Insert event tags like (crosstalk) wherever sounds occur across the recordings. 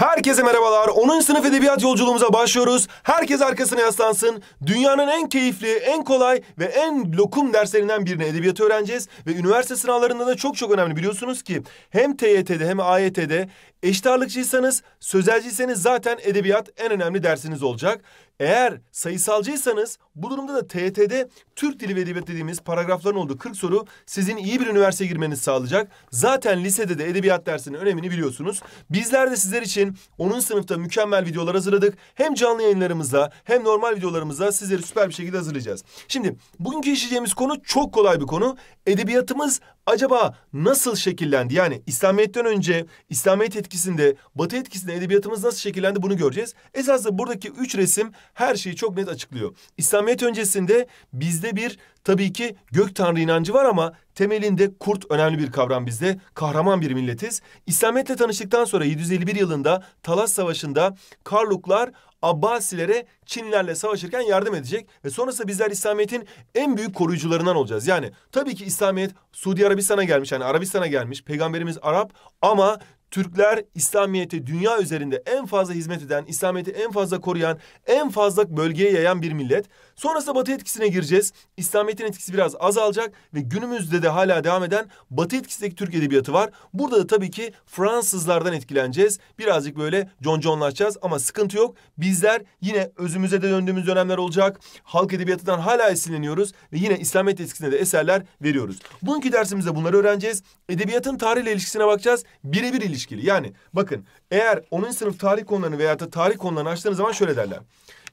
Herkese merhabalar. 10. sınıf edebiyat yolculuğumuza başlıyoruz. Herkes arkasına yaslansın. Dünyanın en keyifli, en kolay ve en lokum derslerinden birini edebiyat öğreneceğiz. Ve üniversite sınavlarında da çok çok önemli biliyorsunuz ki hem TYT'de hem AYT'de Eşit ağırlıkçıysanız, sözelciyseniz zaten edebiyat en önemli dersiniz olacak. Eğer sayısalcıysanız bu durumda da TYT'de Türk Dili ve Edebiyat dediğimiz paragrafların olduğu 40 soru sizin iyi bir üniversite girmenizi sağlayacak. Zaten lisede de edebiyat dersinin önemini biliyorsunuz. Bizler de sizler için 10. sınıfta mükemmel videolar hazırladık. Hem canlı yayınlarımızda hem normal videolarımızda sizleri süper bir şekilde hazırlayacağız. Şimdi bugünkü işleyeceğimiz konu çok kolay bir konu. Edebiyatımız acaba nasıl şekillendi? Yani İslamiyet'ten önce İslamiyet etkisinde, batı etkisinde edebiyatımız nasıl şekillendi bunu göreceğiz. Esasında buradaki üç resim her şeyi çok net açıklıyor. İslamiyet öncesinde bizde bir tabii ki gök tanrı inancı var ama temelinde kurt önemli bir kavram bizde. Kahraman bir milletiz. İslamiyet'le tanıştıktan sonra 751 yılında Talas Savaşı'nda Karluklar Abbasilere Çinlerle savaşırken yardım edecek ve sonrasında bizler İslamiyet'in en büyük koruyucularından olacağız. Yani tabii ki İslamiyet Suudi Arabistan'a gelmiş yani Arabistan'a gelmiş peygamberimiz Arap ama Türkler İslamiyete dünya üzerinde en fazla hizmet eden, İslamiyet'i en fazla koruyan, en fazla bölgeye yayan bir millet. Sonrasında batı etkisine gireceğiz. İslamiyet'in etkisi biraz azalacak ve günümüzde de hala devam eden batı etkisindeki Türk edebiyatı var. Burada da tabii ki Fransızlardan etkileneceğiz. Birazcık böyle conconlaşacağız ama sıkıntı yok. Bizler yine özümüze de döndüğümüz dönemler olacak. Halk edebiyatından hala esinleniyoruz ve yine İslamiyet etkisine de eserler veriyoruz. Bugünkü dersimizde bunları öğreneceğiz. Edebiyatın tarihle ilişkisine bakacağız. Birebir ilişkili. Yani bakın eğer 10. sınıf tarih konularını veya da tarih konularını açtığınız zaman şöyle derler.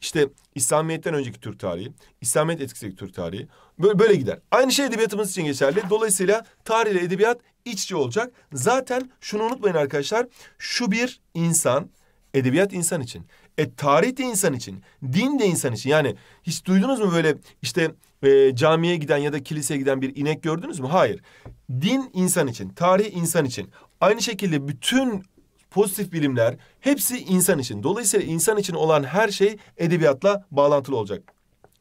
İşte İslamiyet'ten önceki Türk tarihi, İslamiyet etkisindeki Türk tarihi böyle, böyle gider. Aynı şey edebiyatımız için geçerli. Dolayısıyla tarih ile edebiyat iç içe olacak. Zaten şunu unutmayın arkadaşlar. Şu bir insan, edebiyat insan için. E tarih de insan için, din de insan için. Yani hiç duydunuz mu böyle işte e, camiye giden ya da kiliseye giden bir inek gördünüz mü? Hayır. Din insan için, tarih insan için. Aynı şekilde bütün pozitif bilimler hepsi insan için. Dolayısıyla insan için olan her şey edebiyatla bağlantılı olacak.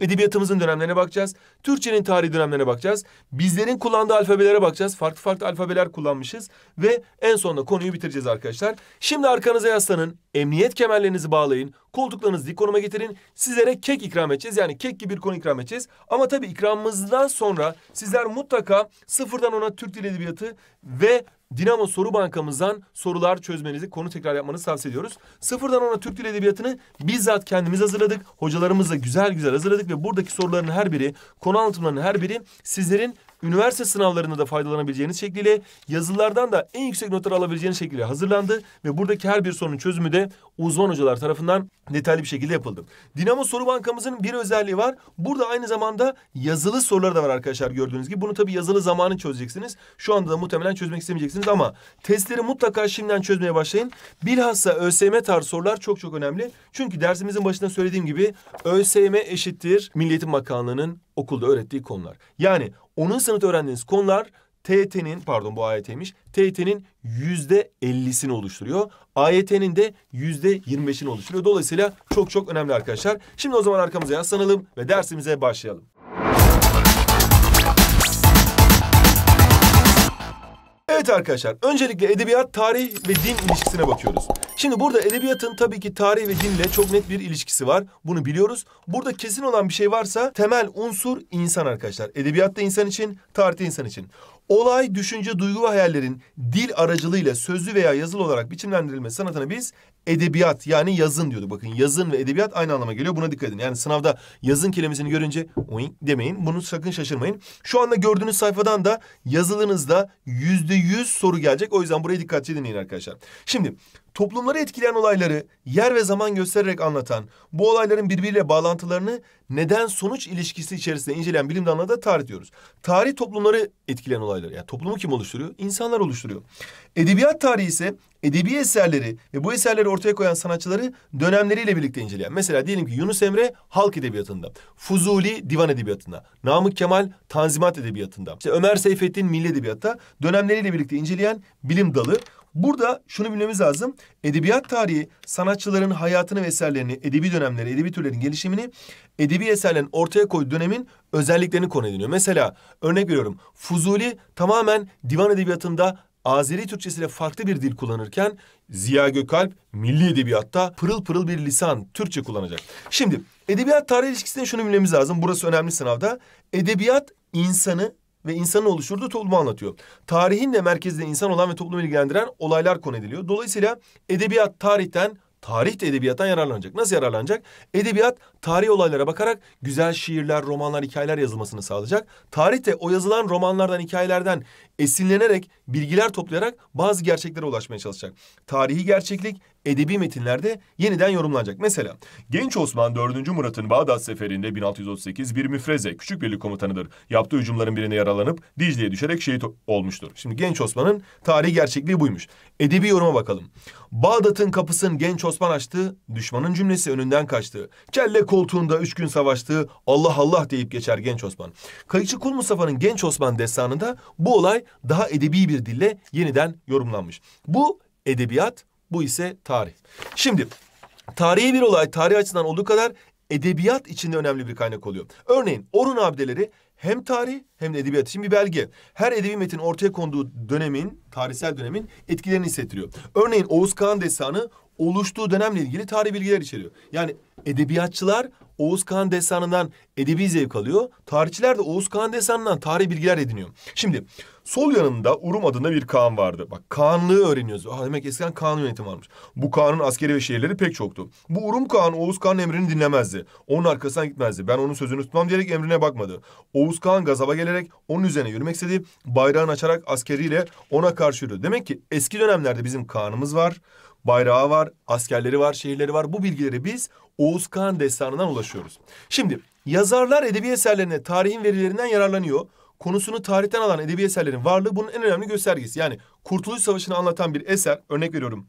Edebiyatımızın dönemlerine bakacağız. Türkçenin tarihi dönemlerine bakacağız. Bizlerin kullandığı alfabelere bakacağız. Farklı farklı alfabeler kullanmışız. Ve en sonunda konuyu bitireceğiz arkadaşlar. Şimdi arkanıza yaslanın. Emniyet kemerlerinizi bağlayın. Koltuklarınızı dik konuma getirin. Sizlere kek ikram edeceğiz. Yani kek gibi bir konu ikram edeceğiz. Ama tabii ikramımızdan sonra sizler mutlaka sıfırdan ona Türk Dil Edebiyatı ve Dinamo soru bankamızdan sorular çözmenizi, konu tekrar yapmanızı tavsiye ediyoruz. Sıfırdan ona Türk Dil Edebiyatı'nı bizzat kendimiz hazırladık. Hocalarımızla güzel güzel hazırladık ve buradaki soruların her biri, konu anlatımlarının her biri sizlerin üniversite sınavlarında da faydalanabileceğiniz şekliyle yazılardan da en yüksek notları alabileceğiniz şekilde hazırlandı ve buradaki her bir sorunun çözümü de uzman hocalar tarafından detaylı bir şekilde yapıldı. Dinamo Soru Bankamızın bir özelliği var. Burada aynı zamanda yazılı sorular da var arkadaşlar gördüğünüz gibi. Bunu tabii yazılı zamanı çözeceksiniz. Şu anda da muhtemelen çözmek istemeyeceksiniz ama testleri mutlaka şimdiden çözmeye başlayın. Bilhassa ÖSYM tarzı sorular çok çok önemli. Çünkü dersimizin başında söylediğim gibi ÖSYM eşittir Milliyetin Bakanlığı'nın okulda öğrettiği konular. Yani onun sınıfta öğrendiğiniz konular TYT'nin pardon bu AYT'miş. TYT'nin yüzde ellisini oluşturuyor. AYT'nin de yüzde yirmi beşini oluşturuyor. Dolayısıyla çok çok önemli arkadaşlar. Şimdi o zaman arkamıza yaslanalım ve dersimize başlayalım. Evet arkadaşlar, öncelikle edebiyat, tarih ve din ilişkisine bakıyoruz. Şimdi burada edebiyatın tabii ki tarih ve dinle çok net bir ilişkisi var. Bunu biliyoruz. Burada kesin olan bir şey varsa temel unsur insan arkadaşlar. Edebiyat da insan için, tarih de insan için. Olay, düşünce, duygu ve hayallerin dil aracılığıyla sözlü veya yazılı olarak biçimlendirilme sanatını biz edebiyat yani yazın diyordu. Bakın yazın ve edebiyat aynı anlama geliyor. Buna dikkat edin. Yani sınavda yazın kelimesini görünce oink demeyin. Bunu sakın şaşırmayın. Şu anda gördüğünüz sayfadan da yazılınızda yüzde yüz soru gelecek. O yüzden buraya dikkatli dinleyin arkadaşlar. Şimdi toplumları etkileyen olayları yer ve zaman göstererek anlatan, bu olayların birbiriyle bağlantılarını neden-sonuç ilişkisi içerisinde inceleyen bilim dalına da tarih diyoruz. Tarih toplumları etkileyen olayları, yani toplumu kim oluşturuyor? İnsanlar oluşturuyor. Edebiyat tarihi ise edebi eserleri ve bu eserleri ortaya koyan sanatçıları dönemleriyle birlikte inceleyen. Mesela diyelim ki Yunus Emre halk edebiyatında, Fuzuli divan edebiyatında, Namık Kemal tanzimat edebiyatında, işte Ömer Seyfettin milli edebiyatta dönemleriyle birlikte inceleyen bilim dalı. Burada şunu bilmemiz lazım. Edebiyat tarihi sanatçıların hayatını ve eserlerini, edebi dönemleri, edebi türlerin gelişimini, edebi eserlerin ortaya koyduğu dönemin özelliklerini konu ediniyor. Mesela örnek veriyorum. Fuzuli tamamen divan edebiyatında Azeri Türkçesiyle farklı bir dil kullanırken Ziya Gökalp milli edebiyatta pırıl pırıl bir lisan Türkçe kullanacak. Şimdi edebiyat tarih ilişkisinde şunu bilmemiz lazım. Burası önemli sınavda. Edebiyat insanı ve insanın oluşturduğu toplumu anlatıyor. Tarihin de merkezde insan olan ve toplumu ilgilendiren olaylar konu ediliyor. Dolayısıyla edebiyat tarihten Tarih de edebiyattan yararlanacak. Nasıl yararlanacak? Edebiyat tarih olaylara bakarak güzel şiirler, romanlar, hikayeler yazılmasını sağlayacak. Tarih de o yazılan romanlardan, hikayelerden esinlenerek, bilgiler toplayarak bazı gerçeklere ulaşmaya çalışacak. Tarihi gerçeklik edebi metinlerde yeniden yorumlanacak. Mesela Genç Osman 4. Murat'ın Bağdat seferinde 1638 bir müfreze küçük birlik komutanıdır. Yaptığı hücumların birine yaralanıp Dicle'ye düşerek şehit olmuştur. Şimdi Genç Osman'ın tarihi gerçekliği buymuş. Edebi yoruma bakalım. Bağdat'ın kapısını Genç Osman açtı, düşmanın cümlesi önünden kaçtı. Kelle koltuğunda üç gün savaştı, Allah Allah deyip geçer Genç Osman. Kayıkçı Kul Mustafa'nın Genç Osman destanında bu olay daha edebi bir dille yeniden yorumlanmış. Bu edebiyat, bu ise tarih. Şimdi tarihi bir olay tarih açısından olduğu kadar edebiyat içinde önemli bir kaynak oluyor. Örneğin Orun abideleri hem tarih hem de edebiyat için bir belge. Her edebi metin ortaya konduğu dönemin, tarihsel dönemin etkilerini hissettiriyor. Örneğin Oğuz Kağan destanı oluştuğu dönemle ilgili tarih bilgiler içeriyor. Yani edebiyatçılar Oğuz Kağan destanından edebi zevk alıyor. Tarihçiler de Oğuz Kağan destanından tarih bilgiler ediniyor. Şimdi sol yanında Urum adında bir Kağan vardı. Bak Kağanlığı öğreniyoruz. Ah, demek eskiden Kağan yönetimi varmış. Bu Kağan'ın askeri ve şehirleri pek çoktu. Bu Urum Kağan Oğuz Kağan emrini dinlemezdi. Onun arkasından gitmezdi. Ben onun sözünü tutmam diyerek emrine bakmadı. Oğuz Kağan gazaba gelerek onun üzerine yürümek istedi. Bayrağını açarak askeriyle ona karşı yürüdü. Demek ki eski dönemlerde bizim Kağan'ımız var bayrağı var, askerleri var, şehirleri var. Bu bilgileri biz Oğuz Kağan destanından ulaşıyoruz. Şimdi yazarlar edebi eserlerine tarihin verilerinden yararlanıyor. Konusunu tarihten alan edebi eserlerin varlığı bunun en önemli göstergesi. Yani Kurtuluş Savaşı'nı anlatan bir eser, örnek veriyorum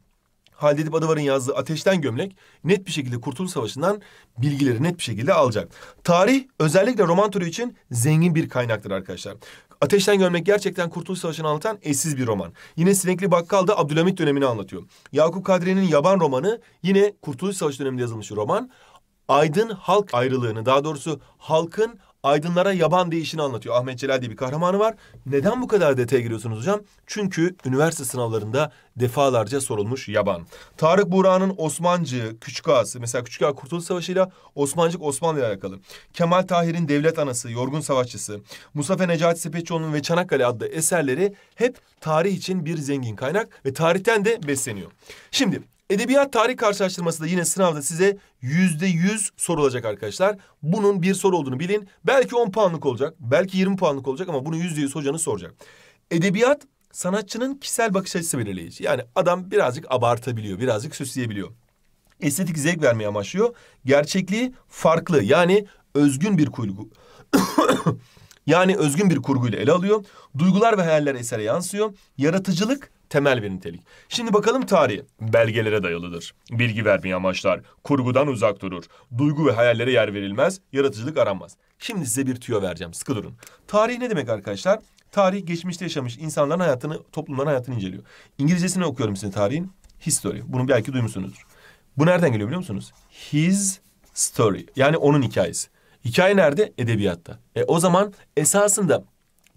Halide Edip Adıvar'ın yazdığı Ateşten Gömlek net bir şekilde Kurtuluş Savaşı'ndan bilgileri net bir şekilde alacak. Tarih özellikle roman türü için zengin bir kaynaktır arkadaşlar. Ateşten Görmek gerçekten Kurtuluş Savaşı'nı anlatan eşsiz bir roman. Yine Sinekli Bakkal da Abdülhamit dönemini anlatıyor. Yakup Kadri'nin Yaban romanı yine Kurtuluş Savaşı döneminde yazılmış bir roman. Aydın halk ayrılığını daha doğrusu halkın aydınlara yaban değişini anlatıyor. Ahmet Celal diye bir kahramanı var. Neden bu kadar detaya giriyorsunuz hocam? Çünkü üniversite sınavlarında defalarca sorulmuş yaban. Tarık Buğra'nın Osmancı Küçük Ağası mesela Küçük Ağa Kurtuluş Savaşı ile Osmancık Osmanlı ile alakalı. Kemal Tahir'in Devlet Anası, Yorgun Savaşçısı, Mustafa Necati Sepetçioğlu'nun ve Çanakkale adlı eserleri hep tarih için bir zengin kaynak ve tarihten de besleniyor. Şimdi Edebiyat tarih karşılaştırması da yine sınavda size yüzde yüz sorulacak arkadaşlar. Bunun bir soru olduğunu bilin. Belki on puanlık olacak, belki yirmi puanlık olacak ama bunu yüzde yüz hocanız soracak. Edebiyat sanatçının kişisel bakış açısı belirleyici. Yani adam birazcık abartabiliyor, birazcık süsleyebiliyor. Estetik zevk vermeye amaçlıyor. Gerçekliği farklı yani özgün bir kurgu. (coughs) yani özgün bir kurguyla ele alıyor. Duygular ve hayaller esere yansıyor. Yaratıcılık temel bir nitelik. Şimdi bakalım tarihi. Belgelere dayalıdır. Bilgi vermeyi amaçlar. Kurgudan uzak durur. Duygu ve hayallere yer verilmez. Yaratıcılık aranmaz. Şimdi size bir tüyo vereceğim. Sıkı durun. Tarih ne demek arkadaşlar? Tarih geçmişte yaşamış insanların hayatını, toplumların hayatını inceliyor. İngilizcesini okuyorum size tarihin. History. Bunu belki duymuşsunuzdur. Bu nereden geliyor biliyor musunuz? His story. Yani onun hikayesi. Hikaye nerede? Edebiyatta. E o zaman esasında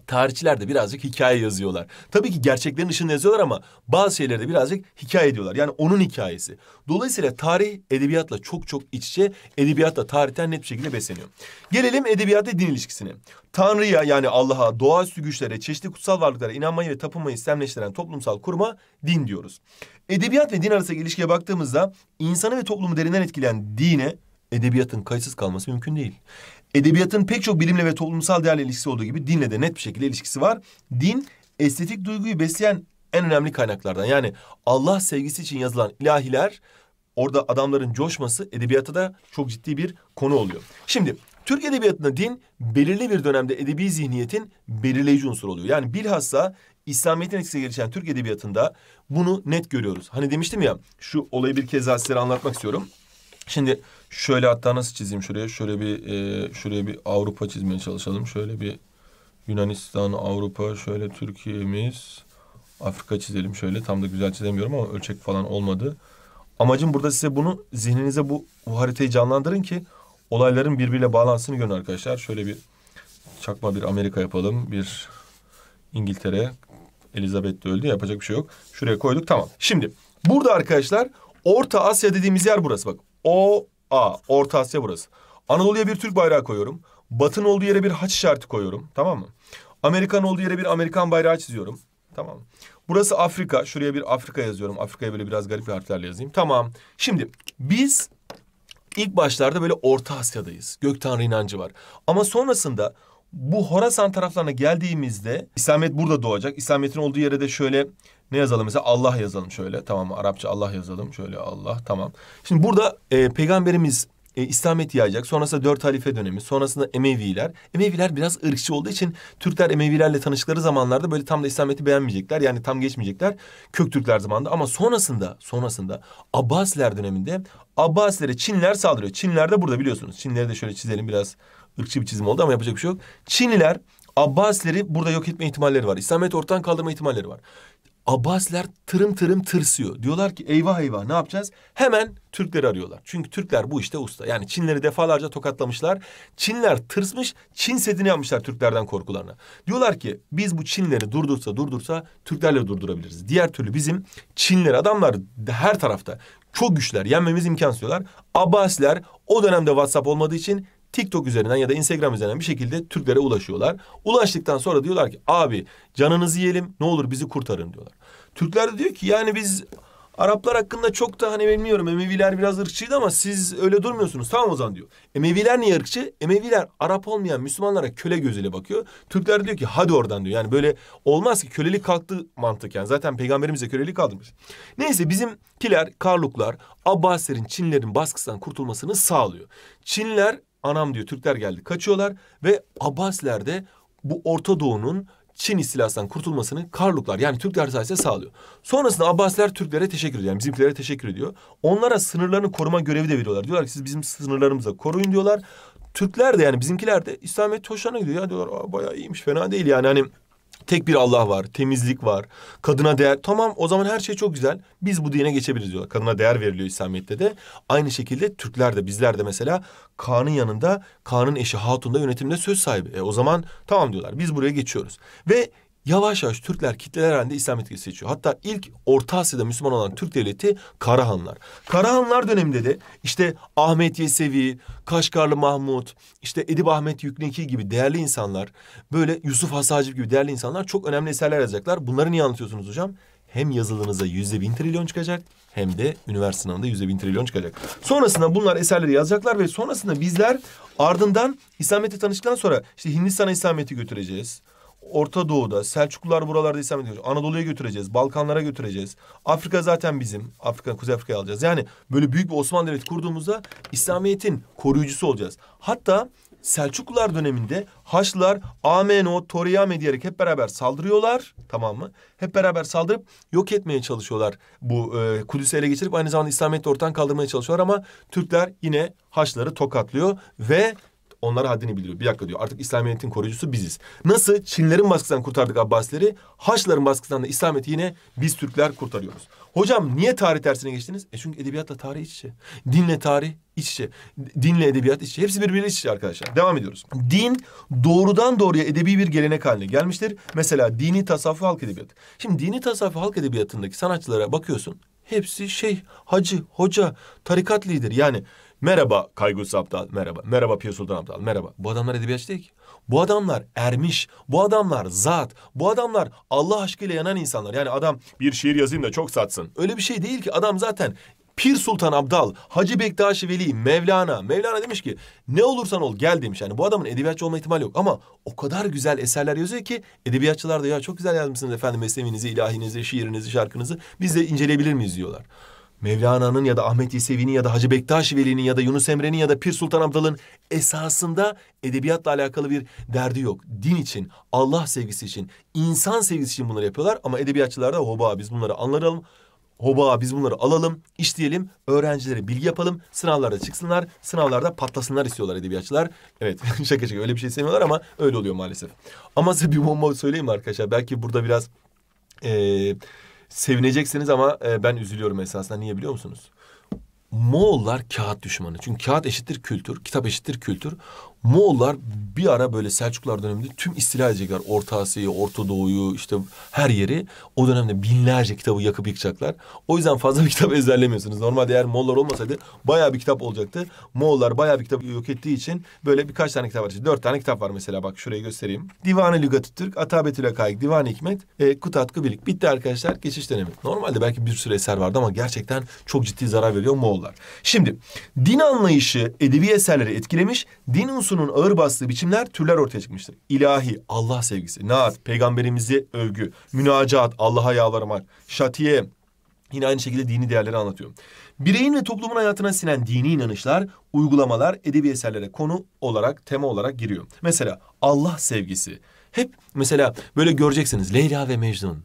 tarihçiler de birazcık hikaye yazıyorlar. Tabii ki gerçeklerin ışığını yazıyorlar ama bazı şeyleri de birazcık hikaye ediyorlar. Yani onun hikayesi. Dolayısıyla tarih edebiyatla çok çok iç içe, edebiyatla tarihten net bir şekilde besleniyor. Gelelim edebiyata din ilişkisine. Tanrı'ya yani Allah'a, doğaüstü güçlere, çeşitli kutsal varlıklara inanmayı ve tapınmayı sistemleştiren toplumsal kuruma din diyoruz. Edebiyat ve din arasındaki ilişkiye baktığımızda insanı ve toplumu derinden etkileyen dine edebiyatın kayıtsız kalması mümkün değil. Edebiyatın pek çok bilimle ve toplumsal değerle ilişkisi olduğu gibi dinle de net bir şekilde ilişkisi var. Din estetik duyguyu besleyen en önemli kaynaklardan. Yani Allah sevgisi için yazılan ilahiler orada adamların coşması edebiyata da çok ciddi bir konu oluyor. Şimdi Türk edebiyatında din belirli bir dönemde edebi zihniyetin belirleyici unsur oluyor. Yani bilhassa İslamiyet'in etkisi gelişen Türk edebiyatında bunu net görüyoruz. Hani demiştim ya şu olayı bir kez daha size anlatmak istiyorum. Şimdi Şöyle hatta nasıl çizeyim şuraya? Şöyle bir e, şuraya bir Avrupa çizmeye çalışalım. Şöyle bir Yunanistan, Avrupa, şöyle Türkiye'miz, Afrika çizelim şöyle. Tam da güzel çizemiyorum ama ölçek falan olmadı. Amacım burada size bunu zihninize bu, bu haritayı canlandırın ki olayların birbiriyle bağlantısını görün arkadaşlar. Şöyle bir çakma bir Amerika yapalım. Bir İngiltere. Elizabeth de öldü yapacak bir şey yok. Şuraya koyduk tamam. Şimdi burada arkadaşlar Orta Asya dediğimiz yer burası bak. O A. Orta Asya burası. Anadolu'ya bir Türk bayrağı koyuyorum. Batın olduğu yere bir haç işareti koyuyorum. Tamam mı? Amerikan olduğu yere bir Amerikan bayrağı çiziyorum. Tamam mı? Burası Afrika. Şuraya bir Afrika yazıyorum. Afrika'ya böyle biraz garip bir harflerle yazayım. Tamam. Şimdi biz ilk başlarda böyle Orta Asya'dayız. Gök Tanrı inancı var. Ama sonrasında bu Horasan taraflarına geldiğimizde İslamiyet burada doğacak. İslamiyet'in olduğu yere de şöyle ne yazalım mesela Allah yazalım şöyle. Tamam Arapça Allah yazalım. Şöyle Allah tamam. Şimdi burada e, peygamberimiz e, İslamiyet yayacak. Sonrasında dört halife dönemi. Sonrasında Emeviler. Emeviler biraz ırkçı olduğu için Türkler Emevilerle tanıştıkları zamanlarda böyle tam da İslameti beğenmeyecekler. Yani tam geçmeyecekler. Köktürkler zamanında ama sonrasında sonrasında Abbasiler döneminde Abbasilere Çinliler saldırıyor. Çinliler de burada biliyorsunuz. Çinlileri de şöyle çizelim biraz ırkçı bir çizim oldu ama yapacak bir şey yok. Çinliler Abbasileri burada yok etme ihtimalleri var. İslamiyet ortadan kaldırma ihtimalleri var. Abbasiler tırım tırım tırsıyor. Diyorlar ki eyvah eyvah ne yapacağız? Hemen Türkleri arıyorlar. Çünkü Türkler bu işte usta. Yani Çinleri defalarca tokatlamışlar. Çinler tırsmış, Çin sedini yapmışlar Türklerden korkularına. Diyorlar ki biz bu Çinleri durdursa durdursa Türklerle durdurabiliriz. Diğer türlü bizim Çinleri adamlar her tarafta çok güçler yenmemiz imkansız diyorlar. Abbasiler o dönemde WhatsApp olmadığı için TikTok üzerinden ya da Instagram üzerinden bir şekilde Türklere ulaşıyorlar. Ulaştıktan sonra diyorlar ki abi canınızı yiyelim ne olur bizi kurtarın diyorlar. Türkler de diyor ki yani biz Araplar hakkında çok da hani bilmiyorum Emeviler biraz ırkçıydı ama siz öyle durmuyorsunuz tamam o zaman diyor. Emeviler niye ırkçı? Emeviler Arap olmayan Müslümanlara köle gözüyle bakıyor. Türkler diyor ki hadi oradan diyor. Yani böyle olmaz ki kölelik kalktı mantık yani. Zaten peygamberimize kölelik kaldırmış. Neyse bizimkiler Karluklar Abbasilerin Çinlerin baskısından kurtulmasını sağlıyor. Çinler anam diyor Türkler geldi kaçıyorlar ve Abbasiler de bu Orta Doğu'nun Çin istilasından kurtulmasını Karluklar yani Türkler sayesinde sağlıyor. Sonrasında Abbasiler Türklere teşekkür ediyor. Yani bizimkilere teşekkür ediyor. Onlara sınırlarını koruma görevi de veriyorlar. Diyorlar ki siz bizim sınırlarımıza koruyun diyorlar. Türkler de yani bizimkiler de İslamiyet hoşlarına gidiyor. Ya diyorlar bayağı iyiymiş fena değil yani hani Tek bir Allah var, temizlik var, kadına değer... Tamam o zaman her şey çok güzel. Biz bu dine geçebiliriz diyorlar. Kadına değer veriliyor İslamiyet'te de. Aynı şekilde Türkler de bizler de mesela Kaan'ın yanında, Kaan'ın eşi Hatun'da yönetimde söz sahibi. E, o zaman tamam diyorlar. Biz buraya geçiyoruz. Ve yavaş yavaş Türkler kitleler halinde İslamiyet'i seçiyor. Hatta ilk Orta Asya'da Müslüman olan Türk devleti Karahanlar. Karahanlar döneminde de işte Ahmet Yesevi, Kaşgarlı Mahmut, işte Edip Ahmet Yükneki gibi değerli insanlar, böyle Yusuf Hasacip gibi değerli insanlar çok önemli eserler yazacaklar. Bunları niye anlatıyorsunuz hocam? Hem yazılığınıza yüzde bin trilyon çıkacak hem de üniversite sınavında yüzde bin trilyon çıkacak. Sonrasında bunlar eserleri yazacaklar ve sonrasında bizler ardından İslamiyet'e tanıştıktan sonra işte Hindistan'a İslamiyet'i götüreceğiz. Orta Doğu'da, Selçuklular buralarda İslam ediyor. Anadolu'ya götüreceğiz, Balkanlara götüreceğiz. Afrika zaten bizim. Afrika, Kuzey Afrika'ya alacağız. Yani böyle büyük bir Osmanlı Devleti kurduğumuzda İslamiyet'in koruyucusu olacağız. Hatta Selçuklular döneminde Haçlılar Ameno, Toriyame diyerek hep beraber saldırıyorlar. Tamam mı? Hep beraber saldırıp yok etmeye çalışıyorlar. Bu e, Kudüs'ü ele geçirip aynı zamanda İslamiyet'i ortadan kaldırmaya çalışıyorlar ama Türkler yine Haçları tokatlıyor ve onlara haddini bildiriyor. Bir dakika diyor artık İslamiyet'in koruyucusu biziz. Nasıl Çinlerin baskısından kurtardık Abbasileri, Haçların baskısından da İslamiyet'i yine biz Türkler kurtarıyoruz. Hocam niye tarih tersine geçtiniz? E çünkü edebiyatla tarih iç içe. Dinle tarih iç içe. Dinle edebiyat iç içe. Hepsi birbiriyle iç içe arkadaşlar. Devam ediyoruz. Din doğrudan doğruya edebi bir gelenek haline gelmiştir. Mesela dini tasavvuf halk edebiyatı. Şimdi dini tasavvuf halk edebiyatındaki sanatçılara bakıyorsun. Hepsi şey, hacı, hoca, tarikat lideri. Yani Merhaba Kaygısı Aptal, merhaba. Merhaba Piyos Sultan Aptal, merhaba. Bu adamlar edebiyatçı değil ki. Bu adamlar ermiş, bu adamlar zat, bu adamlar Allah aşkıyla yanan insanlar. Yani adam bir şiir yazayım da çok satsın. Öyle bir şey değil ki adam zaten Pir Sultan Abdal, Hacı Bektaşi Veli, Mevlana. Mevlana demiş ki ne olursan ol gel demiş. Yani bu adamın edebiyatçı olma ihtimali yok. Ama o kadar güzel eserler yazıyor ki edebiyatçılar da ya çok güzel yazmışsınız efendim mesleminizi, ilahinizi, şiirinizi, şarkınızı. Biz de inceleyebilir miyiz diyorlar. Mevlana'nın ya da Ahmet Yesevi'nin ya da Hacı Bektaş Veli'nin ya da Yunus Emre'nin ya da Pir Sultan Abdal'ın esasında edebiyatla alakalı bir derdi yok. Din için, Allah sevgisi için, insan sevgisi için bunları yapıyorlar ama edebiyatçılar da hoba biz bunları anlaralım. Hoba biz bunları alalım, işleyelim, öğrencilere bilgi yapalım, sınavlarda çıksınlar, sınavlarda patlasınlar istiyorlar edebiyatçılar. Evet (laughs) şaka şaka öyle bir şey istemiyorlar ama öyle oluyor maalesef. Ama size bir bomba söyleyeyim arkadaşlar? Belki burada biraz... Ee, sevineceksiniz ama e, ben üzülüyorum esasında. Niye biliyor musunuz? Moğollar kağıt düşmanı. Çünkü kağıt eşittir kültür, kitap eşittir kültür. Moğollar bir ara böyle Selçuklar döneminde tüm istila edecekler. Orta Asya'yı, Orta Doğu'yu işte her yeri. O dönemde binlerce kitabı yakıp yıkacaklar. O yüzden fazla bir kitap ezberlemiyorsunuz. Normalde eğer Moğollar olmasaydı bayağı bir kitap olacaktı. Moğollar bayağı bir kitap yok ettiği için böyle birkaç tane kitap var. İşte dört tane kitap var mesela bak şurayı göstereyim. Divan-ı Türk, Atabetül Akaik, Divan-ı Hikmet, e, Kutatkı Bilik. Bitti arkadaşlar geçiş dönemi. Normalde belki bir sürü eser vardı ama gerçekten çok ciddi zarar veriyor Moğollar. Şimdi din anlayışı edebi eserleri etkilemiş, din unsuru Samsun'un ağır bastığı biçimler türler ortaya çıkmıştır. İlahi, Allah sevgisi, naat, peygamberimizi övgü, münacaat, Allah'a yalvarmak, şatiye, Yine aynı şekilde dini değerleri anlatıyorum. Bireyin ve toplumun hayatına sinen dini inanışlar, uygulamalar edebi eserlere konu olarak, tema olarak giriyor. Mesela Allah sevgisi. Hep mesela böyle göreceksiniz Leyla ve Mecnun.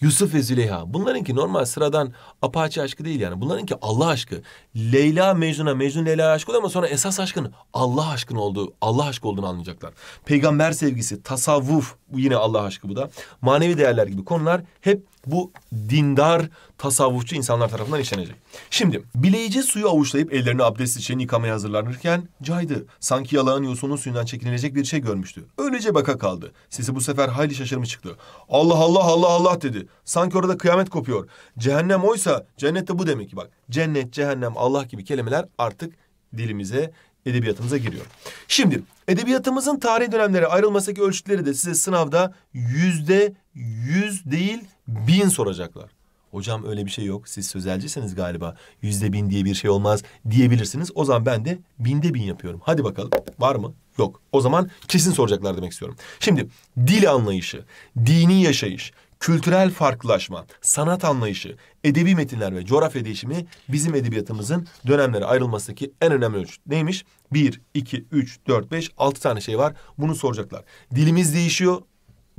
Yusuf ve Züleyha. Bunlarınki normal sıradan apaçı aşkı değil yani. Bunlarınki Allah aşkı. Leyla Mecnun'a, Mecnun Leyla aşkı oluyor ama sonra esas aşkın Allah aşkın olduğu, Allah aşkı olduğunu anlayacaklar. Peygamber sevgisi, tasavvuf yine Allah aşkı bu da. Manevi değerler gibi konular hep bu dindar tasavvufçu insanlar tarafından işlenecek. Şimdi bileyici suyu avuçlayıp ellerini abdest için yıkamaya hazırlanırken caydı. Sanki yalağın yosunun suyundan çekinilecek bir şey görmüştü. Öylece baka kaldı. Sesi bu sefer hayli şaşırmış çıktı. Allah Allah Allah Allah dedi. Sanki orada kıyamet kopuyor. Cehennem oysa cennet bu demek ki bak. Cennet, cehennem, Allah gibi kelimeler artık dilimize edebiyatımıza giriyor. Şimdi edebiyatımızın tarih dönemlere ayrılmasındaki ölçütleri de size sınavda yüzde yüz değil bin soracaklar. Hocam öyle bir şey yok. Siz sözelciyseniz galiba. Yüzde bin diye bir şey olmaz diyebilirsiniz. O zaman ben de binde bin yapıyorum. Hadi bakalım. Var mı? Yok. O zaman kesin soracaklar demek istiyorum. Şimdi dil anlayışı, dini yaşayış, kültürel farklılaşma, sanat anlayışı, edebi metinler ve coğrafya değişimi bizim edebiyatımızın dönemlere ayrılmasındaki en önemli ölçüt. Neymiş? Bir, iki, üç, dört, beş, altı tane şey var. Bunu soracaklar. Dilimiz değişiyor,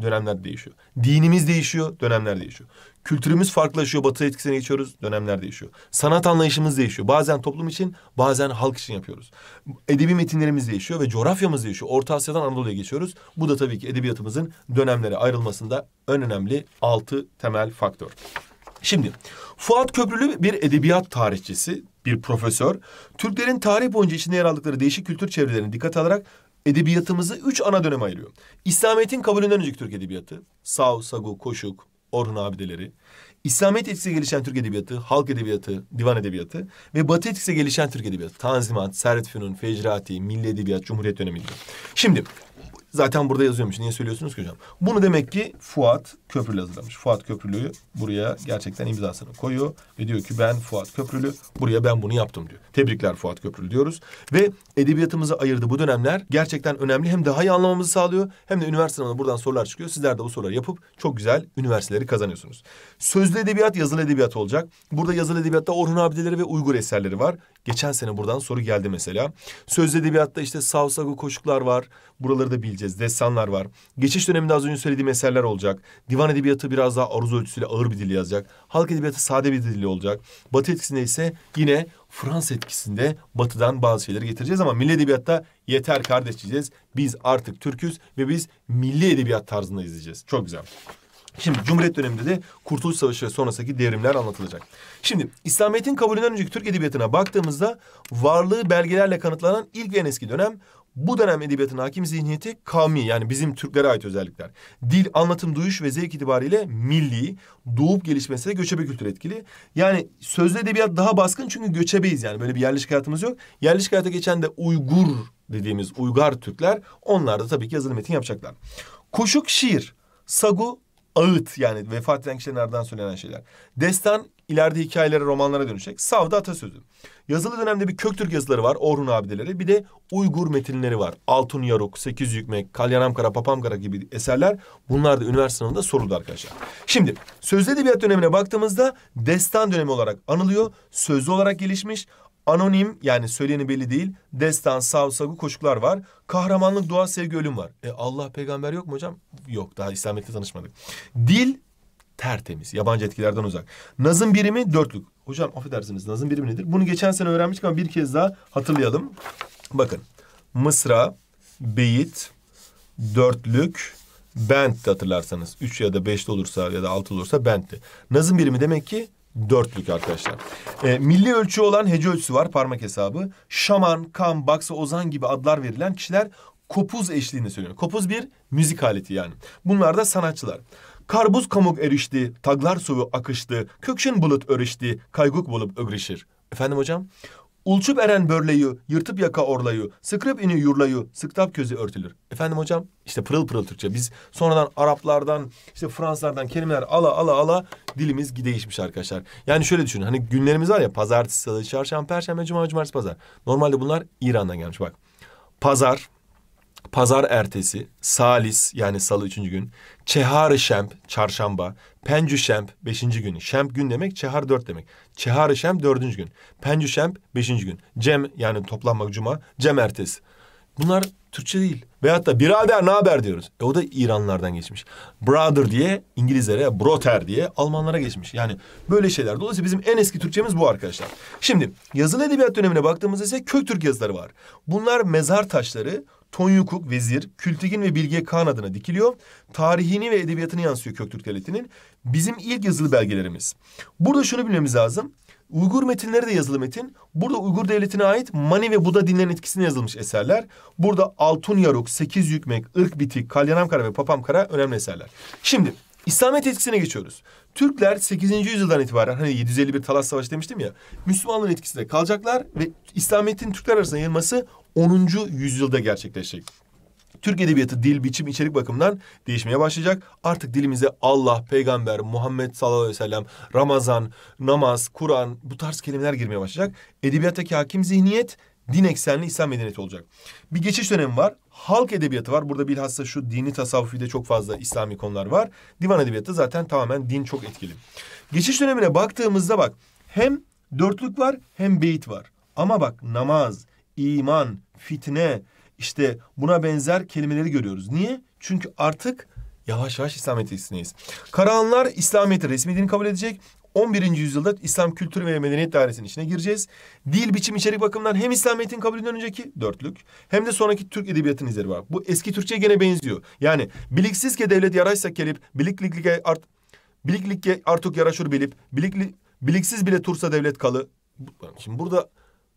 dönemler değişiyor. Dinimiz değişiyor, dönemler değişiyor. Kültürümüz farklılaşıyor, batı etkisine geçiyoruz, dönemler değişiyor. Sanat anlayışımız değişiyor. Bazen toplum için, bazen halk için yapıyoruz. Edebi metinlerimiz değişiyor ve coğrafyamız değişiyor. Orta Asya'dan Anadolu'ya geçiyoruz. Bu da tabii ki edebiyatımızın dönemlere ayrılmasında en önemli altı temel faktör. Şimdi Fuat Köprülü bir edebiyat tarihçisi, bir profesör. Türklerin tarih boyunca içinde yer aldıkları değişik kültür çevrelerini dikkat alarak edebiyatımızı üç ana döneme ayırıyor. İslamiyet'in kabulünden önceki Türk edebiyatı. Sav, Sagu, Koşuk, Orhun abideleri. İslamiyet etkisiyle gelişen Türk edebiyatı, halk edebiyatı, divan edebiyatı ve Batı etkisiyle gelişen Türk edebiyatı. Tanzimat, Servet Fünun, Fecrati, Milli Edebiyat, Cumhuriyet döneminde. Şimdi Zaten burada yazıyormuş. Niye söylüyorsunuz ki hocam? Bunu demek ki Fuat Köprülü hazırlamış. Fuat Köprülü buraya gerçekten imzasını koyuyor. Ve diyor ki ben Fuat Köprülü buraya ben bunu yaptım diyor. Tebrikler Fuat Köprülü diyoruz. Ve edebiyatımızı ayırdı bu dönemler gerçekten önemli. Hem daha iyi anlamamızı sağlıyor hem de üniversite sınavında buradan sorular çıkıyor. Sizler de bu soruları yapıp çok güzel üniversiteleri kazanıyorsunuz. Sözlü edebiyat yazılı edebiyat olacak. Burada yazılı edebiyatta Orhun Abideleri ve Uygur eserleri var. Geçen sene buradan soru geldi mesela. Sözlü edebiyatta işte savsagu koşuklar var. Buraları da bileceğiz. Destanlar var. Geçiş döneminde az önce söylediğim eserler olacak. Divan edebiyatı biraz daha aruz ölçüsüyle ağır bir dil yazacak. Halk edebiyatı sade bir dil olacak. Batı etkisinde ise yine Fransız etkisinde batıdan bazı şeyleri getireceğiz ama milli edebiyatta yeter kardeş diyeceğiz. Biz artık Türküz ve biz milli edebiyat tarzında izleyeceğiz. Çok güzel. Şimdi Cumhuriyet döneminde de Kurtuluş Savaşı sonrasındaki devrimler anlatılacak. Şimdi İslamiyet'in kabulünden önceki Türk edebiyatına baktığımızda varlığı belgelerle kanıtlanan ilk ve en eski dönem bu dönem edebiyatına hakim zihniyeti kavmi yani bizim Türklere ait özellikler. Dil, anlatım, duyuş ve zevk itibariyle milli, doğup gelişmesi de göçebe kültür etkili. Yani sözlü edebiyat daha baskın çünkü göçebeyiz yani böyle bir yerleşik hayatımız yok. Yerleşik hayata geçen de Uygur dediğimiz Uygar Türkler onlar da tabii ki yazılı metin yapacaklar. Koşuk şiir, sagu ağıt yani vefat eden kişilerden söylenen şeyler. Destan ileride hikayelere, romanlara dönüşecek. Savda atasözü. Yazılı dönemde bir Köktürk yazıları var, Orhun abideleri. Bir de Uygur metinleri var. Altun Yaruk, Sekiz Yükmek, Kalyanamkara, Papamkara gibi eserler. Bunlar da üniversite sınavında soruldu arkadaşlar. Şimdi sözlü edebiyat dönemine baktığımızda destan dönemi olarak anılıyor. Sözlü olarak gelişmiş Anonim yani söyleyeni belli değil. Destan, sav, savsagu, koşuklar var. Kahramanlık, dua, sevgi, ölüm var. E Allah peygamber yok mu hocam? Yok daha İslamiyetle tanışmadık. Dil tertemiz. Yabancı etkilerden uzak. Nazım birimi dörtlük. Hocam affedersiniz nazım birimi nedir? Bunu geçen sene öğrenmiştik ama bir kez daha hatırlayalım. Bakın mısra, beyit, dörtlük, bent de hatırlarsanız. Üç ya da beşte olursa ya da altı olursa bentti. Nazım birimi demek ki Dörtlük arkadaşlar. E, milli ölçü olan hece ölçüsü var parmak hesabı. Şaman, kan, baksa, ozan gibi adlar verilen kişiler kopuz eşliğinde söylüyor. Kopuz bir müzik aleti yani. Bunlar da sanatçılar. Karbuz kamuk erişti, taglar suyu akıştı, kökşin bulut örüştü, kayguk bulup ögrişir. Efendim hocam? Ulçup eren börleyu, yırtıp yaka orlayu, sıkırıp ini yurlayu, sıktap közü örtülür. Efendim hocam işte pırıl pırıl Türkçe. Biz sonradan Araplardan, işte Fransızlardan kelimeler ala ala ala dilimiz değişmiş arkadaşlar. Yani şöyle düşünün hani günlerimiz var ya pazartesi, salı, çarşamba, perşembe, cuma, cumartesi, pazar. Normalde bunlar İran'dan gelmiş bak. Pazar, Pazar ertesi, salis yani salı üçüncü gün, çeharı şemp çarşamba, pencü şemp beşinci gün. Şemp gün demek, çehar dört demek. Çeharı şemp dördüncü gün, pencü şemp beşinci gün. Cem yani toplanmak cuma, cem ertesi. Bunlar Türkçe değil. Veyahut da birader ne haber diyoruz. E o da İranlardan geçmiş. Brother diye İngilizlere, Brother diye Almanlara geçmiş. Yani böyle şeyler. Dolayısıyla bizim en eski Türkçemiz bu arkadaşlar. Şimdi yazılı edebiyat dönemine baktığımızda ise kök Türk yazıları var. Bunlar mezar taşları, Tonyukuk vezir, Kültigin ve Bilge Kağan adına dikiliyor. Tarihini ve edebiyatını yansıyor Köktürk Devleti'nin. Bizim ilk yazılı belgelerimiz. Burada şunu bilmemiz lazım. Uygur metinleri de yazılı metin. Burada Uygur devletine ait Mani ve Buda dinlerin etkisinde yazılmış eserler. Burada Altun Yaruk, Sekiz Yükmek, Irk Bitik, Kalyanam ve Papamkara önemli eserler. Şimdi İslamiyet etkisine geçiyoruz. Türkler 8. yüzyıldan itibaren hani 751 Talas Savaşı demiştim ya Müslümanların etkisinde kalacaklar ve İslamiyet'in Türkler arasında yayılması 10. yüzyılda gerçekleşecek. Türk edebiyatı dil, biçim, içerik bakımından değişmeye başlayacak. Artık dilimize Allah, peygamber, Muhammed sallallahu aleyhi ve sellem, Ramazan, namaz, Kur'an bu tarz kelimeler girmeye başlayacak. Edebiyattaki hakim zihniyet din eksenli İslam medeniyeti olacak. Bir geçiş dönemi var. Halk edebiyatı var. Burada bilhassa şu dini tasavvufi çok fazla İslami konular var. Divan edebiyatı zaten tamamen din çok etkili. Geçiş dönemine baktığımızda bak hem dörtlük var hem beyit var. Ama bak namaz, iman, fitne işte buna benzer kelimeleri görüyoruz. Niye? Çünkü artık yavaş yavaş İslamiyet'e İslamiyet'teyiz. Karahanlar İslamiyet'i resmi din kabul edecek. 11. yüzyılda İslam kültürü ve Medeniyet Dairesi'nin içine gireceğiz. Dil, biçim, içerik bakımından hem İslamiyet'in kabulünden önceki dörtlük hem de sonraki Türk edebiyatının izleri var. Bu eski Türkçe gene benziyor. Yani biliksiz ke devlet yaraysa gelip biliklikle art biliklikke artık yaraşır bilip bilikli biliksiz bile tursa devlet kalı. Şimdi burada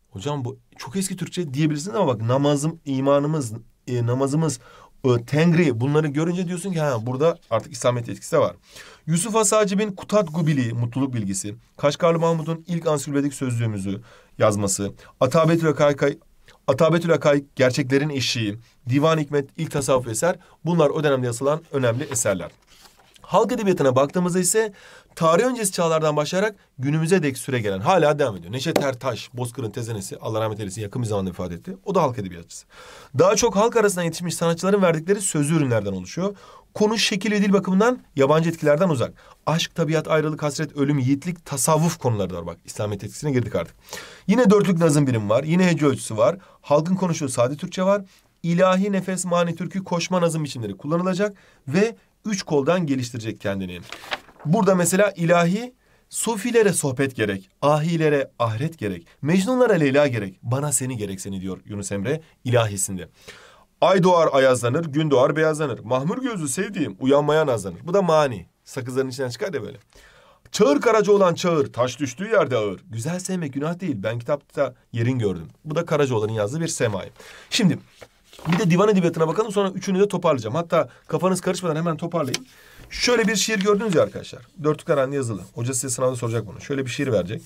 hocam bu çok eski Türkçe diyebilirsiniz ama bak namazım imanımız e, namazımız ee, Tengri bunları görünce diyorsun ki ha burada artık İslamiyet etkisi var. Yusuf Asacib'in Kutat Gubili mutluluk bilgisi, Kaşgarlı Mahmud'un ilk ansiklopedik sözlüğümüzü yazması, Atabetül Akaykay Atabetül Akay gerçeklerin eşiği, Divan Hikmet ilk tasavvuf eser bunlar o dönemde yazılan önemli eserler. Halk edebiyatına baktığımızda ise tarih öncesi çağlardan başlayarak günümüze dek süre gelen hala devam ediyor. Neşet Ertaş, Bozkır'ın tezenesi Allah rahmet eylesin yakın bir zamanda ifade etti. O da halk edebiyatçısı. Daha çok halk arasından yetişmiş sanatçıların verdikleri sözlü ürünlerden oluşuyor. Konu şekil ve dil bakımından yabancı etkilerden uzak. Aşk, tabiat, ayrılık, hasret, ölüm, yiğitlik, tasavvuf konuları da var bak. İslamiyet etkisine girdik artık. Yine dörtlük nazım birim var. Yine hece ölçüsü var. Halkın konuştuğu sade Türkçe var. İlahi nefes mani türkü koşma nazım biçimleri kullanılacak ve üç koldan geliştirecek kendini. Burada mesela ilahi sufilere sohbet gerek, ahilere ahiret gerek, Mecnunlara Leyla gerek, bana seni gerek seni diyor Yunus Emre ilahisinde. Ay doğar ayazlanır, gün doğar beyazlanır. Mahmur gözlü sevdiğim uyanmaya nazlanır. Bu da mani. Sakızların içinden çıkar ya böyle. Çağır karaca olan çağır, taş düştüğü yerde ağır. Güzel sevmek günah değil, ben kitapta yerin gördüm. Bu da karaca olanın yazdığı bir semai. Şimdi bir de divan edebiyatına bakalım sonra üçünü de toparlayacağım. Hatta kafanız karışmadan hemen toparlayın. Şöyle bir şiir gördünüz ya arkadaşlar. Dörtlükler halinde yazılı. Hoca size sınavda soracak bunu. Şöyle bir şiir verecek.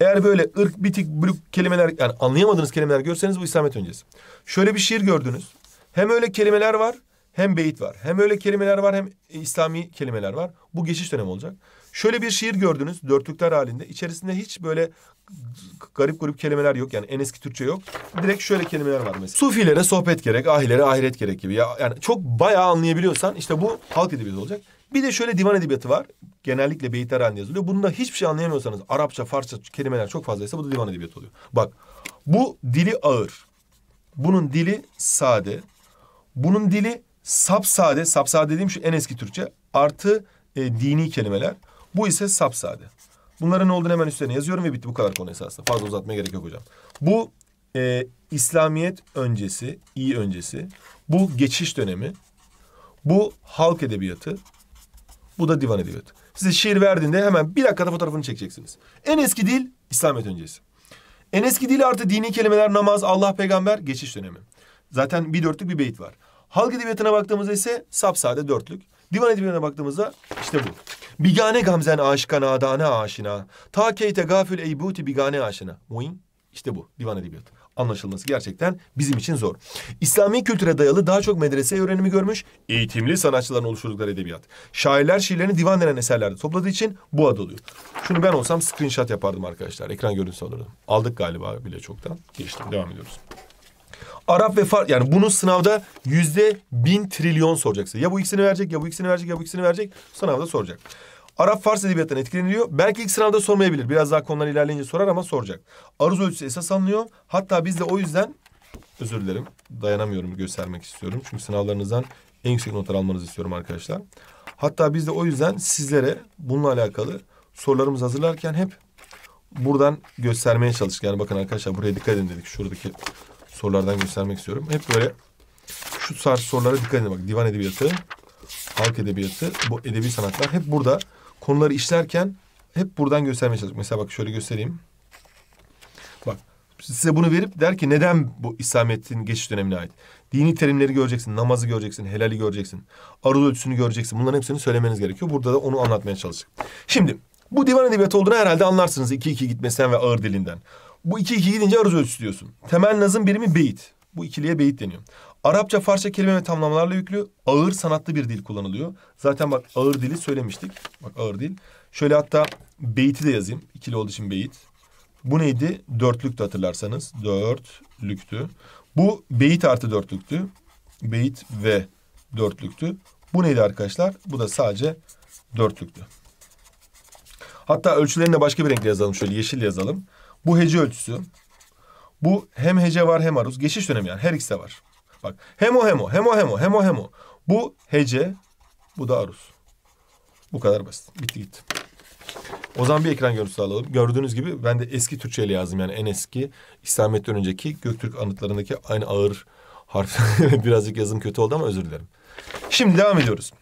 Eğer böyle ırk, bitik, bülük kelimeler yani anlayamadığınız kelimeler görseniz bu İslamiyet öncesi. Şöyle bir şiir gördünüz. Hem öyle kelimeler var hem beyit var. Hem öyle kelimeler var hem İslami kelimeler var. Bu geçiş dönemi olacak. Şöyle bir şiir gördünüz dörtlükler halinde. İçerisinde hiç böyle garip garip kelimeler yok. Yani en eski Türkçe yok. Direkt şöyle kelimeler var mesela. Sufilere sohbet gerek, ahilere ahiret gerek gibi. Ya, yani çok bayağı anlayabiliyorsan işte bu halk edebiyatı olacak. Bir de şöyle divan edebiyatı var. Genellikle beyitler halinde yazılıyor. Bunda hiçbir şey anlayamıyorsanız Arapça, Farsça kelimeler çok fazlaysa bu da divan edebiyatı oluyor. Bak bu dili ağır. Bunun dili sade. Bunun dili sapsade, sapsade dediğim şu en eski Türkçe artı e, dini kelimeler. Bu ise sapsade. Bunların ne olduğunu hemen üstüne yazıyorum ve bitti bu kadar konu esasında. Fazla uzatmaya gerek yok hocam. Bu e, İslamiyet öncesi, iyi öncesi. Bu geçiş dönemi. Bu halk edebiyatı. Bu da divan edebiyatı. Size şiir verdiğinde hemen bir dakikada fotoğrafını çekeceksiniz. En eski dil İslamiyet öncesi. En eski dil artı dini kelimeler namaz, Allah, peygamber geçiş dönemi. Zaten bir dörtlük bir beyt var. Halk edebiyatına baktığımızda ise sapsade dörtlük. Divan edebiyatına baktığımızda işte bu. Bigane gamzen aşıkan adane aşina. Ta keyte gafül eybuti bigane aşina. Muin. İşte bu divan edebiyatı. Anlaşılması gerçekten bizim için zor. İslami kültüre dayalı daha çok medrese öğrenimi görmüş, eğitimli sanatçıların oluşturdukları edebiyat. Şairler şiirlerini divan denen eserlerde topladığı için bu ad oluyor. Şunu ben olsam screenshot yapardım arkadaşlar. Ekran görüntüsü alırdım. Aldık galiba bile çoktan. Geçtim. Devam ediyoruz. Arap ve Fars yani bunu sınavda yüzde bin trilyon soracak size. Ya bu ikisini verecek ya bu ikisini verecek ya bu ikisini verecek sınavda soracak. Arap Fars edebiyattan etkileniliyor. Belki ilk sınavda sormayabilir. Biraz daha konular ilerleyince sorar ama soracak. Aruz ölçüsü esas anlıyor. Hatta biz de o yüzden özür dilerim. Dayanamıyorum göstermek istiyorum. Çünkü sınavlarınızdan en yüksek notlar almanızı istiyorum arkadaşlar. Hatta biz de o yüzden sizlere bununla alakalı sorularımızı hazırlarken hep buradan göstermeye çalıştık. Yani bakın arkadaşlar buraya dikkat edin dedik. Şuradaki sorulardan göstermek istiyorum. Hep böyle şu tarz sorulara dikkat edin. Bak divan edebiyatı, halk edebiyatı, bu edebi sanatlar hep burada konuları işlerken hep buradan göstermeye çalıştık. Mesela bak şöyle göstereyim. Bak size bunu verip der ki neden bu İslamiyet'in geçiş dönemine ait? Dini terimleri göreceksin, namazı göreceksin, helali göreceksin, arzu ölçüsünü göreceksin. Bunların hepsini söylemeniz gerekiyor. Burada da onu anlatmaya çalıştık. Şimdi bu divan edebiyatı olduğunu herhalde anlarsınız 2-2 gitmesinden ve ağır dilinden. Bu iki iki gidince aruz ölçüsü diyorsun. Temel nazım birimi beyit. Bu ikiliye beyit deniyor. Arapça, Farsça kelime ve tamlamalarla yüklü. Ağır sanatlı bir dil kullanılıyor. Zaten bak ağır dili söylemiştik. Bak ağır dil. Şöyle hatta beyti de yazayım. İkili olduğu için beyit. Bu neydi? Dörtlüktü hatırlarsanız. Dörtlüktü. Bu beyit artı dörtlüktü. Beyit ve dörtlüktü. Bu neydi arkadaşlar? Bu da sadece dörtlüktü. Hatta ölçülerini de başka bir renkle yazalım. Şöyle yeşil yazalım. Bu hece ölçüsü. Bu hem hece var hem aruz. Geçiş dönemi yani her ikisi de var. Bak hem hem hem o o, o hem o, hem o hem o. Bu hece bu da aruz. Bu kadar basit. Bitti gitti. O zaman bir ekran görüntüsü alalım. Gördüğünüz gibi ben de eski Türkçe ile yazdım. Yani en eski İslamiyet'ten önceki Göktürk anıtlarındaki aynı ağır harf. (laughs) Birazcık yazım kötü oldu ama özür dilerim. Şimdi devam ediyoruz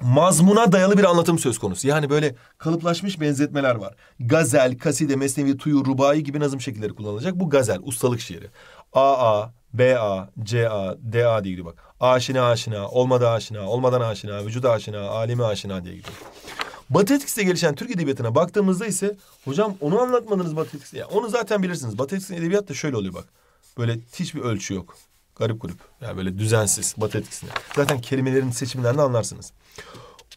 mazmuna dayalı bir anlatım söz konusu. Yani böyle kalıplaşmış benzetmeler var. Gazel, kaside, mesnevi, tuyu, rubai gibi nazım şekilleri kullanılacak. Bu gazel, ustalık şiiri. AA, BA, CA, DA diye gidiyor bak. Aşina aşina, olmadı aşina, olmadan aşina, vücuda aşina, alemi aşina diye gidiyor. Batı etkisiyle gelişen Türk edebiyatına baktığımızda ise hocam onu anlatmadınız Batı etkisi. Yani onu zaten bilirsiniz. Batı etkisi edebiyat da şöyle oluyor bak. Böyle hiçbir ölçü yok. Garip grup. Yani böyle düzensiz Batı etkisinde. Zaten kelimelerin seçimlerini anlarsınız.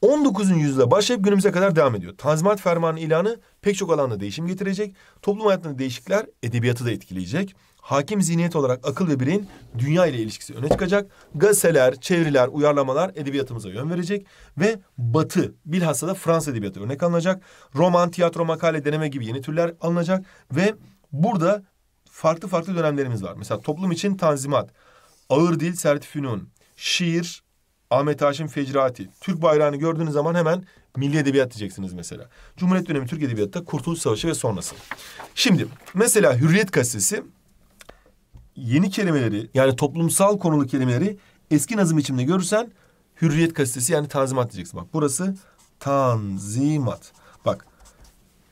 19. yüzyılda başlayıp günümüze kadar devam ediyor. Tanzimat Fermanı ilanı pek çok alanda değişim getirecek. Toplum hayatında değişiklikler edebiyatı da etkileyecek. Hakim zihniyet olarak akıl ve bireyin dünya ile ilişkisi öne çıkacak. Gazeteler, çeviriler, uyarlamalar edebiyatımıza yön verecek. Ve batı, bilhassa da Fransız edebiyatı örnek alınacak. Roman, tiyatro, makale, deneme gibi yeni türler alınacak. Ve burada farklı farklı dönemlerimiz var. Mesela toplum için Tanzimat, Ağır Dil, Sertifinun, Şiir, Ahmet Haşim Fecrati. Türk bayrağını gördüğünüz zaman hemen milli edebiyat diyeceksiniz mesela. Cumhuriyet dönemi Türk edebiyatı Kurtuluş Savaşı ve sonrası. Şimdi mesela Hürriyet Gazetesi yeni kelimeleri yani toplumsal konulu kelimeleri eski nazım içimde görürsen Hürriyet Gazetesi yani Tanzimat diyeceksin. Bak burası Tanzimat. Bak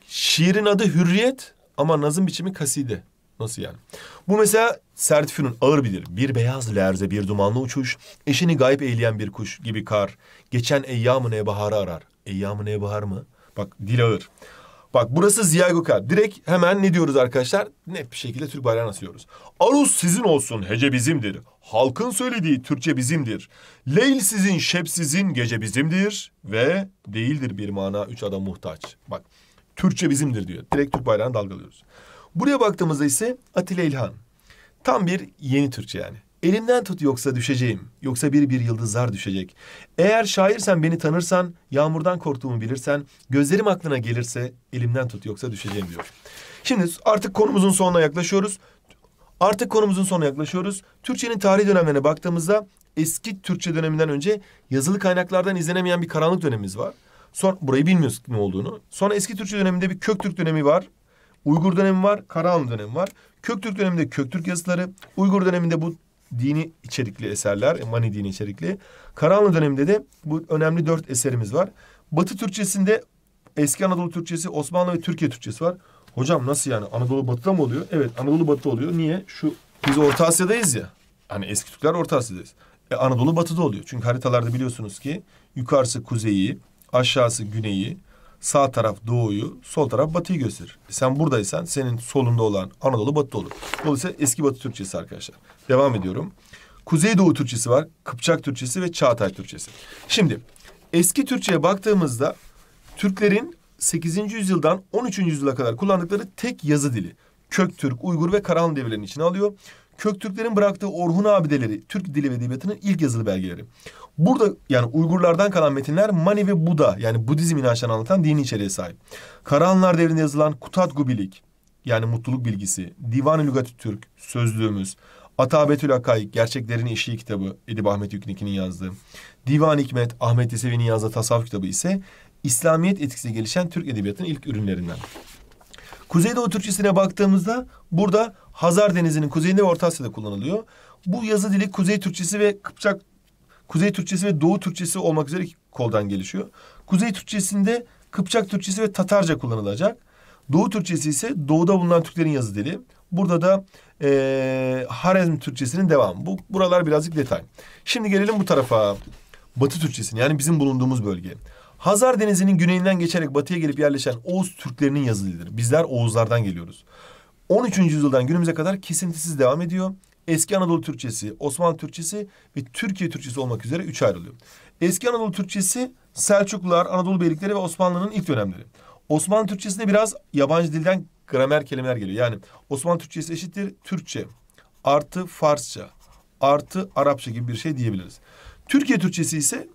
şiirin adı Hürriyet ama nazım biçimi kaside. Nasıl yani? Bu mesela sertifinun ağır bilir. Bir beyaz lerze bir dumanlı uçuş, eşini gayip eğleyen bir kuş gibi kar. Geçen eyyamı ne baharı arar. Eyyamı ne bahar mı? Bak dil ağır. Bak burası Ziya Gökalp. Direkt hemen ne diyoruz arkadaşlar? Ne bir şekilde Türk bayrağını asıyoruz. Aruz sizin olsun, hece bizimdir. Halkın söylediği Türkçe bizimdir. Leyl sizin, şep sizin, gece bizimdir. Ve değildir bir mana üç adam muhtaç. Bak Türkçe bizimdir diyor. Direkt Türk bayrağını dalgalıyoruz. Buraya baktığımızda ise Atilla İlhan. Tam bir yeni Türkçe yani. Elimden tut yoksa düşeceğim. Yoksa bir bir yıldızlar düşecek. Eğer şairsen beni tanırsan, yağmurdan korktuğumu bilirsen, gözlerim aklına gelirse elimden tut yoksa düşeceğim diyor. Şimdi artık konumuzun sonuna yaklaşıyoruz. Artık konumuzun sonuna yaklaşıyoruz. Türkçenin tarih dönemlerine baktığımızda eski Türkçe döneminden önce yazılı kaynaklardan izlenemeyen bir karanlık dönemimiz var. Sonra burayı bilmiyoruz ne olduğunu. Sonra eski Türkçe döneminde bir kök Türk dönemi var. Uygur dönemi var, Karahanlı dönemi var. Köktürk döneminde Köktürk yazıları, Uygur döneminde bu dini içerikli eserler, e, Mani dini içerikli. Karahanlı döneminde de bu önemli dört eserimiz var. Batı Türkçesinde eski Anadolu Türkçesi, Osmanlı ve Türkiye Türkçesi var. Hocam nasıl yani Anadolu Batı'da mı oluyor? Evet Anadolu Batı oluyor. Niye? Şu biz Orta Asya'dayız ya. Hani eski Türkler Orta Asya'dayız. E, Anadolu Batı'da oluyor. Çünkü haritalarda biliyorsunuz ki yukarısı kuzeyi, aşağısı güneyi, sağ taraf doğuyu, sol taraf batıyı gösterir. E sen buradaysan senin solunda olan Anadolu batı olur. Dolayısıyla eski batı Türkçesi arkadaşlar. Devam ediyorum. Kuzeydoğu Türkçesi var, Kıpçak Türkçesi ve Çağatay Türkçesi. Şimdi eski Türkçe'ye baktığımızda Türklerin 8. yüzyıldan 13. yüzyıla kadar kullandıkları tek yazı dili. Köktürk, Uygur ve Karahan devirlerinin içine alıyor. Köktürklerin bıraktığı Orhun abideleri Türk dili ve edebiyatının ilk yazılı belgeleri. Burada yani Uygurlardan kalan metinler Mani ve Buda yani Budizm inançlarını anlatan dini içeriğe sahip. Karahanlar devrinde yazılan Kutat Gubilik yani mutluluk bilgisi, Divan-ı Lügat-ı Türk, sözlüğümüz, Atabetül Akay Gerçeklerin İşi kitabı Edip Ahmet Yüknik'in yazdığı, Divan Hikmet, Ahmet Yesevi'nin yazdığı tasavvuf kitabı ise İslamiyet etkisi gelişen Türk edebiyatının ilk ürünlerinden. Kuzeydoğu Türkçesine baktığımızda burada Hazar Denizi'nin kuzeyinde ve Orta Asya'da kullanılıyor. Bu yazı dili Kuzey Türkçesi ve Kıpçak Kuzey Türkçesi ve Doğu Türkçesi olmak üzere iki koldan gelişiyor. Kuzey Türkçesinde Kıpçak Türkçesi ve Tatarca kullanılacak. Doğu Türkçesi ise doğuda bulunan Türklerin yazı dili. Burada da e, Harem Türkçesinin devamı. Bu buralar birazcık detay. Şimdi gelelim bu tarafa. Batı Türkçesini yani bizim bulunduğumuz bölge. Hazar Denizi'nin güneyinden geçerek batıya gelip yerleşen Oğuz Türklerinin yazı dilidir. Bizler Oğuzlardan geliyoruz. 13. yüzyıldan günümüze kadar kesintisiz devam ediyor Eski Anadolu Türkçesi, Osmanlı Türkçesi ve Türkiye Türkçesi olmak üzere üç ayrılıyor. Eski Anadolu Türkçesi Selçuklular, Anadolu beylikleri ve Osmanlı'nın ilk dönemleri. Osmanlı Türkçesinde biraz yabancı dilden gramer kelimeler geliyor. Yani Osmanlı Türkçesi eşittir Türkçe artı Farsça artı Arapça gibi bir şey diyebiliriz. Türkiye Türkçesi ise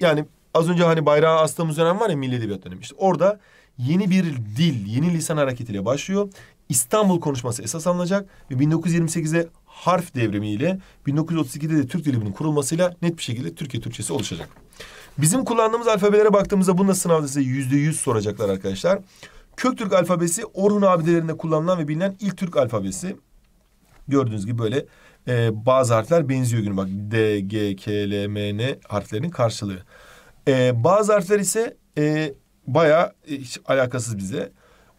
yani az önce hani bayrağı astığımız dönem var ya milli edebiyat dönemi. işte orada yeni bir dil, yeni lisan hareketiyle başlıyor. İstanbul konuşması esas alınacak ve 1928'de harf devrimiyle 1932'de de Türk dilinin kurulmasıyla net bir şekilde Türkiye Türkçesi oluşacak. Bizim kullandığımız alfabelere baktığımızda bunu sınavda size yüzde yüz soracaklar arkadaşlar. Köktürk alfabesi Orhun abidelerinde kullanılan ve bilinen ilk Türk alfabesi. Gördüğünüz gibi böyle e, bazı harfler benziyor günü. Bak D, G, K, L, M, N harflerinin karşılığı. E, bazı harfler ise e, bayağı e, hiç alakasız bize.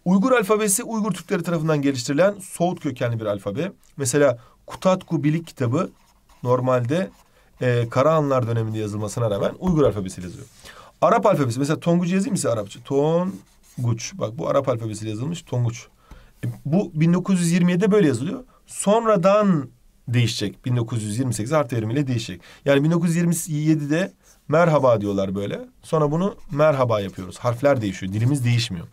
Uygur alfabesi Uygur Türkleri tarafından geliştirilen Soğut kökenli bir alfabe. Mesela Kutatku Bilik kitabı normalde e, Anlar döneminde yazılmasına rağmen Uygur alfabesiyle yazıyor. Arap alfabesi mesela Tonguç yazayım size Arapça. Tonguç bak bu Arap alfabesiyle yazılmış Tonguç. E, bu 1927'de böyle yazılıyor. Sonradan değişecek. 1928 harf devrimiyle değişecek. Yani 1927'de merhaba diyorlar böyle. Sonra bunu merhaba yapıyoruz. Harfler değişiyor. Dilimiz değişmiyor.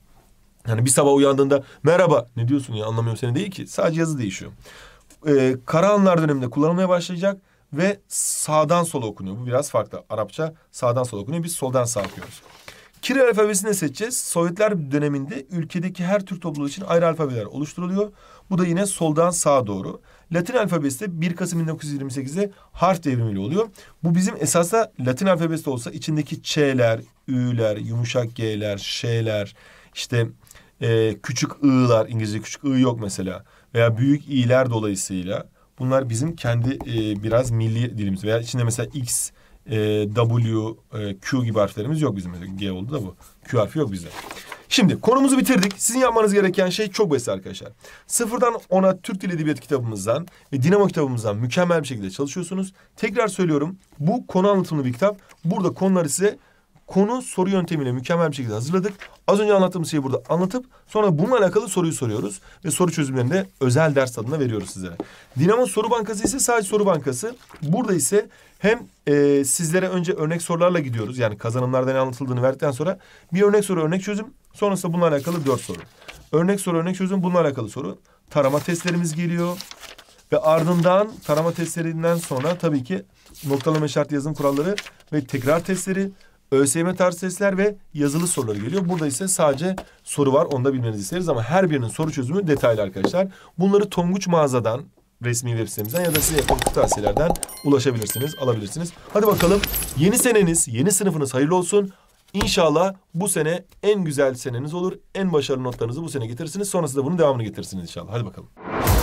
Yani bir sabah uyandığında merhaba ne diyorsun ya anlamıyorum seni değil ki. Sadece yazı değişiyor e, Karahanlar döneminde kullanılmaya başlayacak ve sağdan sola okunuyor. Bu biraz farklı. Arapça sağdan sola okunuyor. Biz soldan sağ okuyoruz. Kiril alfabesini seçeceğiz. Sovyetler döneminde ülkedeki her Türk topluluğu için ayrı alfabeler oluşturuluyor. Bu da yine soldan sağa doğru. Latin alfabesi de 1 Kasım 1928'de harf devrimiyle oluyor. Bu bizim esasla Latin alfabesi de olsa içindeki Ç'ler, Ü'ler, yumuşak G'ler, Ş'ler, işte e, küçük I'lar, İngilizce küçük I yok mesela veya büyük i'ler dolayısıyla bunlar bizim kendi e, biraz milli dilimiz veya içinde mesela x e, W, e, Q gibi harflerimiz yok bizim. Mesela G oldu da bu. Q harfi yok bizde. Şimdi konumuzu bitirdik. Sizin yapmanız gereken şey çok basit arkadaşlar. Sıfırdan ona Türk Dili Edebiyat kitabımızdan ve Dinamo kitabımızdan mükemmel bir şekilde çalışıyorsunuz. Tekrar söylüyorum bu konu anlatımlı bir kitap. Burada konuları size konu soru yöntemiyle mükemmel bir şekilde hazırladık. Az önce anlattığımız şeyi burada anlatıp sonra bununla alakalı soruyu soruyoruz. Ve soru çözümlerini de özel ders adına veriyoruz sizlere. Dinamo Soru Bankası ise sadece soru bankası. Burada ise hem e, sizlere önce örnek sorularla gidiyoruz. Yani kazanımlardan ne anlatıldığını verdikten sonra bir örnek soru örnek çözüm. Sonrasında bununla alakalı dört soru. Örnek soru örnek çözüm bununla alakalı soru. Tarama testlerimiz geliyor. Ve ardından tarama testlerinden sonra tabii ki noktalama şart yazım kuralları ve tekrar testleri ÖSYM tarzı testler ve yazılı soruları geliyor. Burada ise sadece soru var onu da bilmenizi isteriz ama her birinin soru çözümü detaylı arkadaşlar. Bunları Tonguç mağazadan resmi web sitemizden ya da size yapılan tavsiyelerden ulaşabilirsiniz, alabilirsiniz. Hadi bakalım yeni seneniz, yeni sınıfınız hayırlı olsun. İnşallah bu sene en güzel seneniz olur. En başarılı notlarınızı bu sene getirirsiniz. Sonrasında bunun devamını getirirsiniz inşallah. Hadi bakalım.